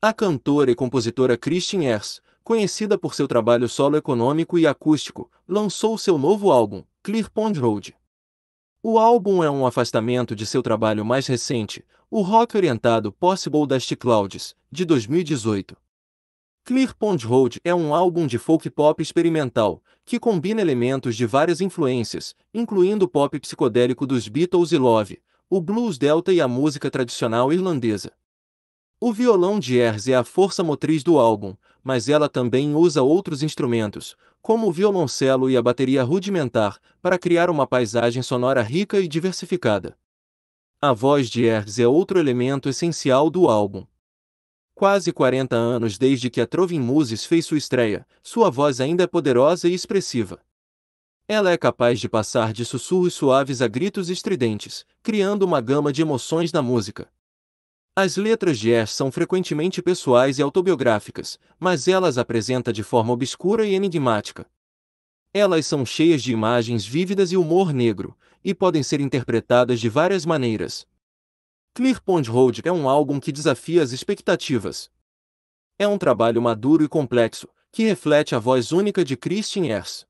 A cantora e compositora Kristin Ers, conhecida por seu trabalho solo econômico e acústico, lançou seu novo álbum, Clear Pond Road. O álbum é um afastamento de seu trabalho mais recente, o rock orientado Possible Dust Clouds, de 2018. Clear Pond Road é um álbum de folk pop experimental, que combina elementos de várias influências, incluindo o pop psicodélico dos Beatles e Love, o blues delta e a música tradicional irlandesa. O violão de Herz é a força motriz do álbum, mas ela também usa outros instrumentos, como o violoncelo e a bateria rudimentar, para criar uma paisagem sonora rica e diversificada. A voz de Herz é outro elemento essencial do álbum. Quase 40 anos desde que a Trovin Muses fez sua estreia, sua voz ainda é poderosa e expressiva. Ela é capaz de passar de sussurros suaves a gritos estridentes, criando uma gama de emoções na música. As letras de Ash são frequentemente pessoais e autobiográficas, mas elas apresenta de forma obscura e enigmática. Elas são cheias de imagens vívidas e humor negro, e podem ser interpretadas de várias maneiras. Clear Pond Road é um álbum que desafia as expectativas. É um trabalho maduro e complexo, que reflete a voz única de Christine Ers.